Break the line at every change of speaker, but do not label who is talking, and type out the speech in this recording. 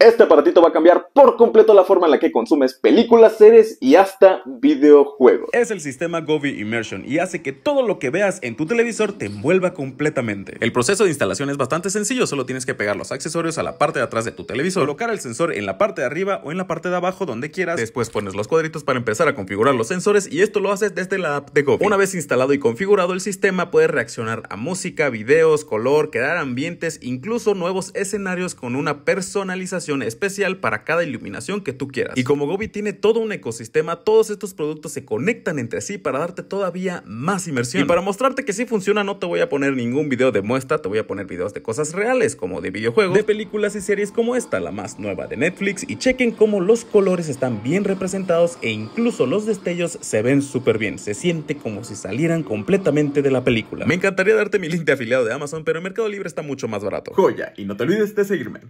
Este aparatito va a cambiar por completo la forma en la que consumes películas, series y hasta videojuegos. Es el sistema Gobi Immersion y hace que todo lo que veas en tu televisor te envuelva completamente. El proceso de instalación es bastante sencillo, solo tienes que pegar los accesorios a la parte de atrás de tu televisor, colocar el sensor en la parte de arriba o en la parte de abajo donde quieras, después pones los cuadritos para empezar a configurar los sensores y esto lo haces desde la app de Gobi. Una vez instalado y configurado el sistema puede reaccionar a música, videos, color, crear ambientes, incluso nuevos escenarios con una personalización especial para cada iluminación que tú quieras. Y como Gobi tiene todo un ecosistema, todos estos productos se conectan entre sí para darte todavía más inmersión. Y para mostrarte que sí funciona, no te voy a poner ningún video de muestra, te voy a poner videos de cosas reales como de videojuegos, de películas y series como esta, la más nueva de Netflix, y chequen cómo los colores están bien representados e incluso los destellos se ven súper bien, se siente como si salieran completamente de la película. Me encantaría darte mi link de afiliado de Amazon, pero el Mercado Libre está mucho más barato. Joya, y no te olvides de seguirme.